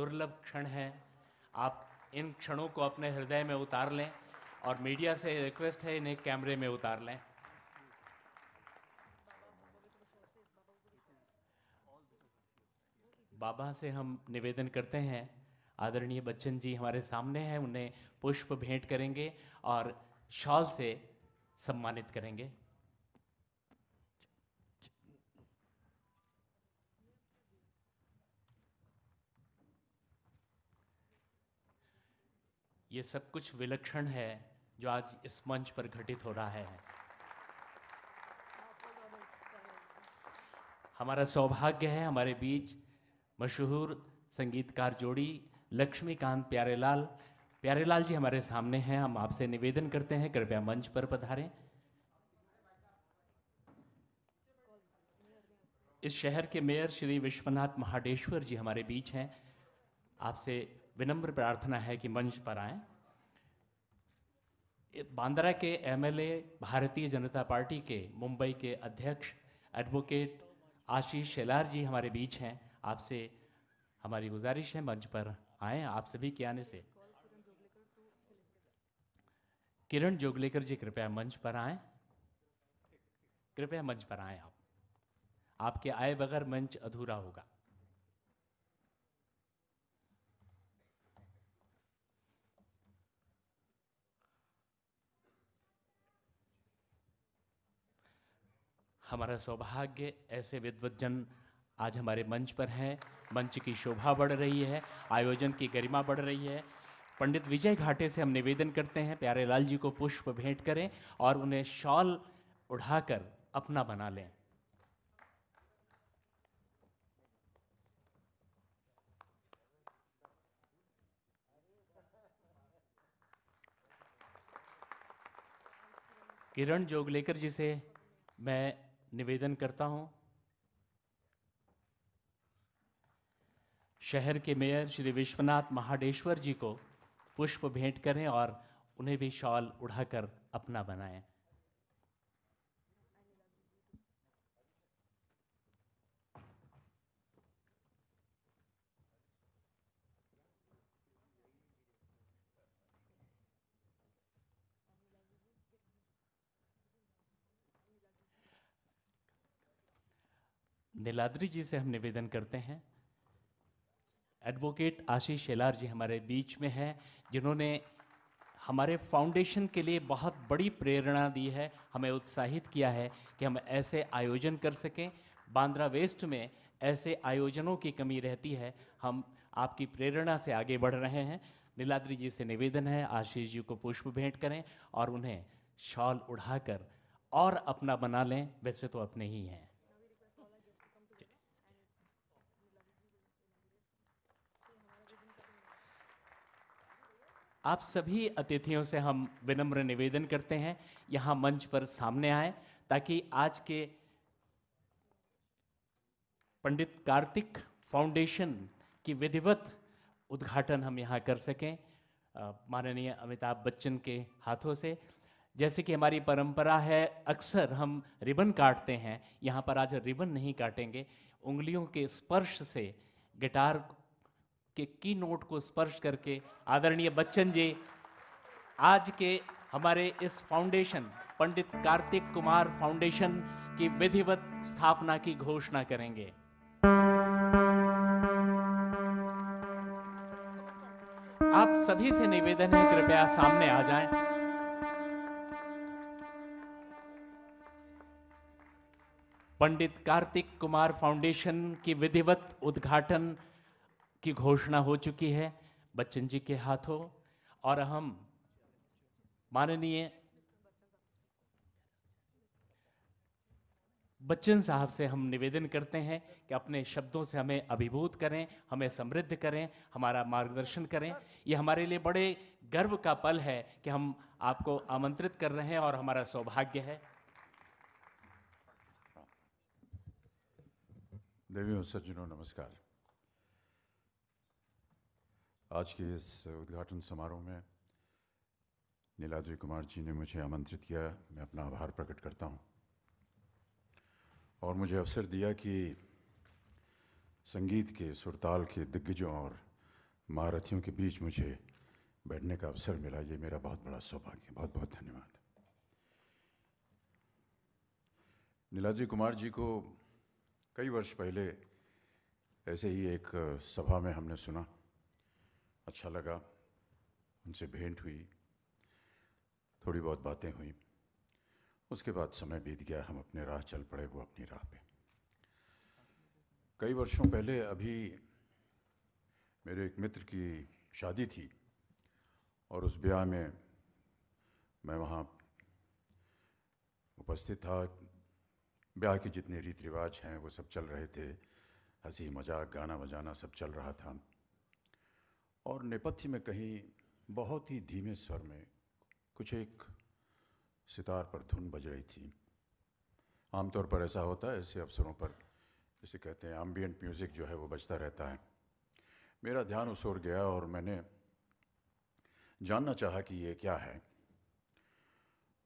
दुर्लभ क्षण है आप इन क्षणों को अपने हृदय में उतार लें और मीडिया से रिक्वेस्ट है इन्हें कैमरे में उतार लें बाबा से हम निवेदन करते हैं आदरणीय बच्चन जी हमारे सामने हैं उन्हें पुष्प भेंट करेंगे और शॉल से सम्मानित करेंगे ये सब कुछ विलक्षण है जो आज इस मंच पर घटित हो रहा है हमारा सौभाग्य है हमारे बीच मशहूर संगीतकार जोड़ी लक्ष्मीकांत प्यारेलाल प्यारेलाल जी हमारे सामने हैं हम आपसे निवेदन करते हैं कृपया मंच पर पधारें इस शहर के मेयर श्री विश्वनाथ महाडेश्वर जी हमारे बीच हैं आपसे विनम्र प्रार्थना है कि मंच पर आए बांद्रा के एमएलए भारतीय जनता पार्टी के मुंबई के अध्यक्ष एडवोकेट आशीष शेलार जी हमारे बीच हैं आपसे हमारी गुजारिश है मंच पर आए आप सभी के आने से किरण जोगलेकर जी कृपया मंच पर आए कृपया मंच पर आए आप आपके आए बगैर मंच अधूरा होगा हमारा सौभाग्य ऐसे विद्वज्जन आज हमारे मंच पर हैं मंच की शोभा बढ़ रही है आयोजन की गरिमा बढ़ रही है पंडित विजय घाटे से हम निवेदन करते हैं प्यारे लाल जी को पुष्प भेंट करें और उन्हें शॉल उड़ाकर अपना बना लें किरण जोगलेकर जी से मैं निवेदन करता हूं शहर के मेयर श्री विश्वनाथ महाडेश्वर जी को पुष्प भेंट करें और उन्हें भी शॉल उड़ाकर अपना बनाएं नीलाद्री जी से हम निवेदन करते हैं एडवोकेट आशीष शेलार जी हमारे बीच में हैं जिन्होंने हमारे फाउंडेशन के लिए बहुत बड़ी प्रेरणा दी है हमें उत्साहित किया है कि हम ऐसे आयोजन कर सकें बांद्रा वेस्ट में ऐसे आयोजनों की कमी रहती है हम आपकी प्रेरणा से आगे बढ़ रहे हैं नीलाद्री जी से निवेदन है आशीष जी को पुष्प भेंट करें और उन्हें शॉल उड़ाकर और अपना बना लें वैसे तो अपने ही हैं आप सभी अतिथियों से हम विनम्र निवेदन करते हैं यहाँ मंच पर सामने आए ताकि आज के पंडित कार्तिक फाउंडेशन की विधिवत उद्घाटन हम यहाँ कर सकें माननीय अमिताभ बच्चन के हाथों से जैसे कि हमारी परंपरा है अक्सर हम रिबन काटते हैं यहाँ पर आज रिबन नहीं काटेंगे उंगलियों के स्पर्श से गिटार के की नोट को स्पर्श करके आदरणीय बच्चन जी आज के हमारे इस फाउंडेशन पंडित कार्तिक कुमार फाउंडेशन की विधिवत स्थापना की घोषणा करेंगे आप सभी से निवेदन है कृपया सामने आ जाएं। पंडित कार्तिक कुमार फाउंडेशन की विधिवत उद्घाटन की घोषणा हो चुकी है बच्चन जी के हाथों और हम माननीय बच्चन साहब से हम निवेदन करते हैं कि अपने शब्दों से हमें अभिभूत करें हमें समृद्ध करें हमारा मार्गदर्शन करें ये हमारे लिए बड़े गर्व का पल है कि हम आपको आमंत्रित कर रहे हैं और हमारा सौभाग्य है देवियों सज्जनों नमस्कार आज के इस उद्घाटन समारोह में नीलाद्री कुमार जी ने मुझे आमंत्रित किया मैं अपना आभार प्रकट करता हूँ और मुझे अवसर दिया कि संगीत के सुरताल के दिग्गजों और महारथियों के बीच मुझे बैठने का अवसर मिला ये मेरा बहुत बड़ा सौभाग्य बहुत बहुत धन्यवाद नीलाजी कुमार जी को कई वर्ष पहले ऐसे ही एक सभा में हमने सुना अच्छा लगा उनसे भेंट हुई थोड़ी बहुत बातें हुई उसके बाद समय बीत गया हम अपने राह चल पड़े वो अपनी राह पे कई वर्षों पहले अभी मेरे एक मित्र की शादी थी और उस ब्याह में मैं वहाँ उपस्थित था ब्याह के जितने रीति रिवाज हैं वो सब चल रहे थे हंसी मजाक गाना बजाना सब चल रहा था और नेपथ्य में कहीं बहुत ही धीमे स्वर में कुछ एक सितार पर धुन बज रही थी आमतौर पर ऐसा होता है ऐसे अवसरों पर जिसे कहते हैं एम्बियंट म्यूज़िक जो है वो बजता रहता है मेरा ध्यान उस ओर गया और मैंने जानना चाहा कि ये क्या है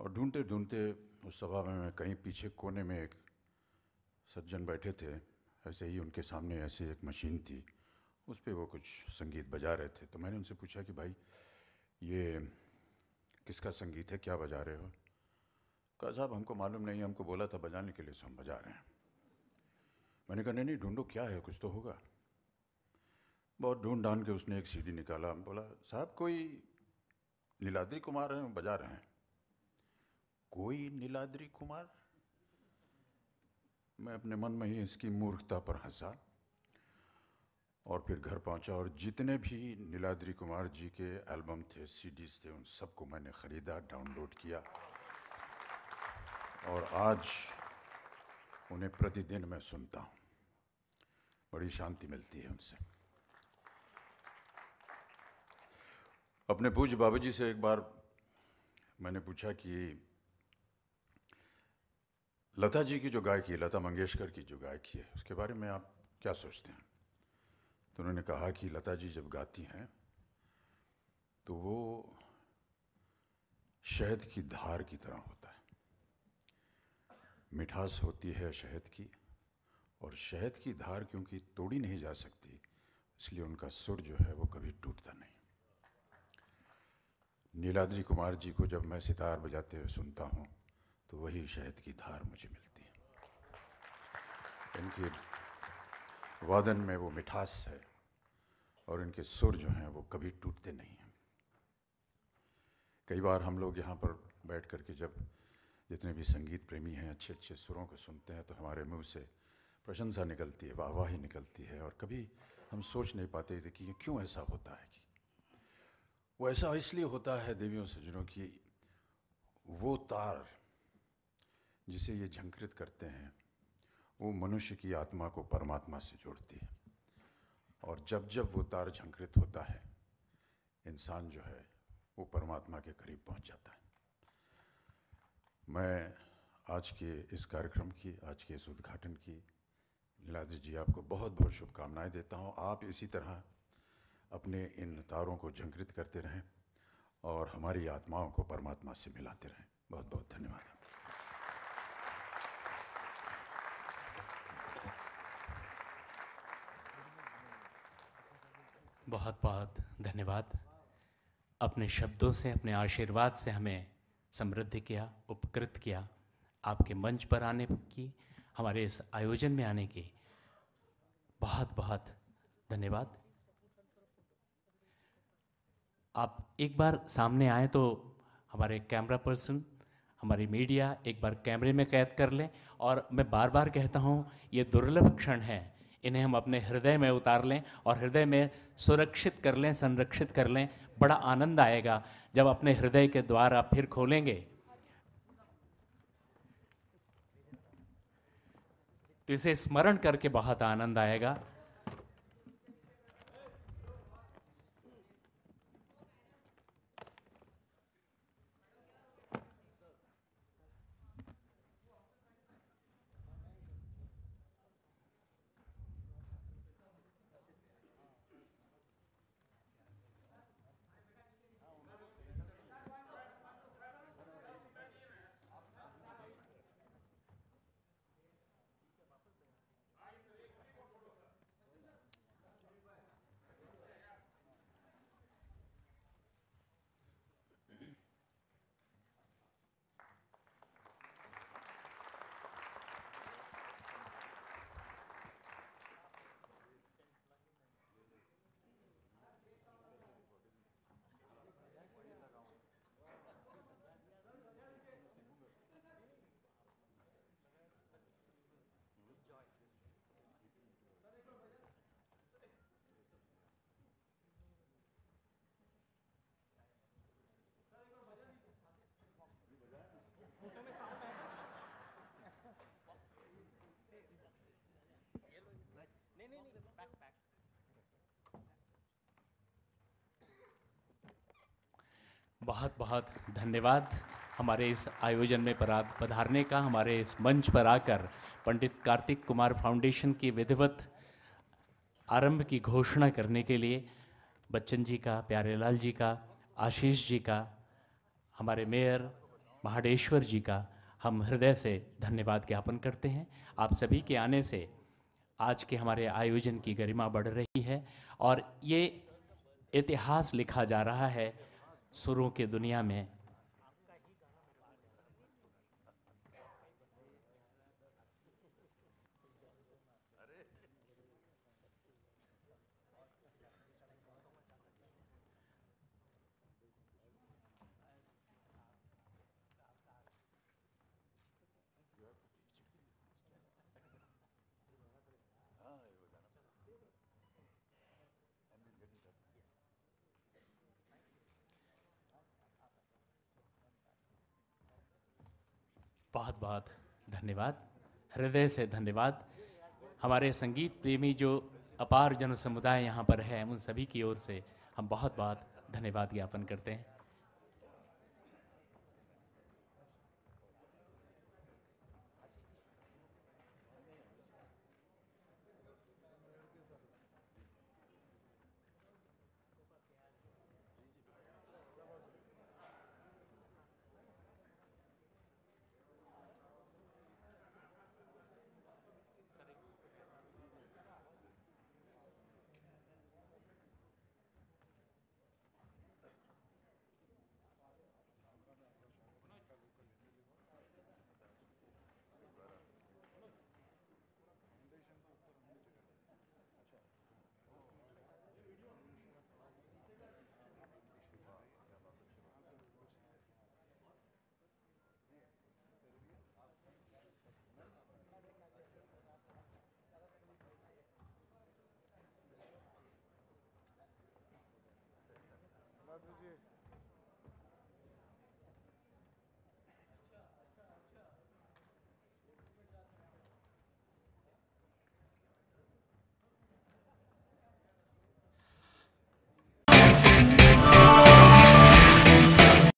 और ढूंढते ढूंढते उस सभा में मैं कहीं पीछे कोने में एक सज्जन बैठे थे ऐसे ही उनके सामने ऐसी एक मशीन थी उस पर वो कुछ संगीत बजा रहे थे तो मैंने उनसे पूछा कि भाई ये किसका संगीत है क्या बजा रहे हो कहा साहब हमको मालूम नहीं हमको बोला था बजाने के लिए सो हम बजा रहे हैं मैंने कहा नहीं नहीं ढूंढो क्या है कुछ तो होगा बहुत ढूंढ ढान के उसने एक सीडी निकाला बोला साहब कोई नीलाद्री कुमार हैं बजा रहे हैं कोई नीलाद्री कुमार मैं अपने मन में ही इसकी मूर्खता पर हंसा और फिर घर पहुंचा और जितने भी नीलाद्री कुमार जी के एल्बम थे सीडीज थे उन सबको मैंने ख़रीदा डाउनलोड किया और आज उन्हें प्रतिदिन मैं सुनता हूँ बड़ी शांति मिलती है उनसे अपने पूज बाबा जी से एक बार मैंने पूछा कि लता जी की जो गायकी है लता मंगेशकर की जो गायकी है उसके बारे में आप क्या सोचते हैं तो उन्होंने कहा कि लता जी जब गाती हैं तो वो शहद की धार की तरह होता है मिठास होती है शहद की और शहद की धार क्योंकि तोड़ी नहीं जा सकती इसलिए उनका सुर जो है वो कभी टूटता नहीं नीलाद्री कुमार जी को जब मैं सितार बजाते हुए सुनता हूँ तो वही शहद की धार मुझे मिलती है इनकी वादन में वो मिठास है और इनके सुर जो हैं वो कभी टूटते नहीं हैं कई बार हम लोग यहाँ पर बैठ कर के जब जितने भी संगीत प्रेमी हैं अच्छे अच्छे सुरों को सुनते हैं तो हमारे मुंह से प्रशंसा निकलती है वाहवाही निकलती है और कभी हम सोच नहीं पाते थे कि ये क्यों ऐसा होता है कि वो ऐसा इसलिए होता है देवियों सज्जनों की वो तार जिसे ये झंकृत करते हैं वो मनुष्य की आत्मा को परमात्मा से जोड़ती है और जब जब वो तार झंकृत होता है इंसान जो है वो परमात्मा के करीब पहुंच जाता है मैं आज के इस कार्यक्रम की आज के इस उद्घाटन की नीलाद्री जी आपको बहुत बहुत शुभकामनाएं देता हूं आप इसी तरह अपने इन तारों को झंकृत करते रहें और हमारी आत्माओं को परमात्मा से मिलाते रहें बहुत बहुत धन्यवाद बहुत बहुत धन्यवाद अपने शब्दों से अपने आशीर्वाद से हमें समृद्ध किया उपकृत किया आपके मंच पर आने की हमारे इस आयोजन में आने की बहुत बहुत धन्यवाद आप एक बार सामने आए तो हमारे कैमरा पर्सन हमारी मीडिया एक बार कैमरे में कैद कर लें और मैं बार बार कहता हूँ ये दुर्लभ क्षण है इन्हें हम अपने हृदय में उतार लें और हृदय में सुरक्षित कर लें संरक्षित कर लें बड़ा आनंद आएगा जब अपने हृदय के द्वार आप फिर खोलेंगे तो इसे स्मरण करके बहुत आनंद आएगा बहुत बहुत धन्यवाद हमारे इस आयोजन में पधारने का हमारे इस मंच पर आकर पंडित कार्तिक कुमार फाउंडेशन की विधिवत आरंभ की घोषणा करने के लिए बच्चन जी का प्यारेलाल जी का आशीष जी का हमारे मेयर महाडेश्वर जी का हम हृदय से धन्यवाद ज्ञापन करते हैं आप सभी के आने से आज के हमारे आयोजन की गरिमा बढ़ रही है और ये इतिहास लिखा जा रहा है सुरों के दुनिया में बहुत बहुत धन्यवाद हृदय से धन्यवाद हमारे संगीत प्रेमी जो अपार जन समुदाय यहाँ पर है उन सभी की ओर से हम बहुत बहुत धन्यवाद ज्ञापन करते हैं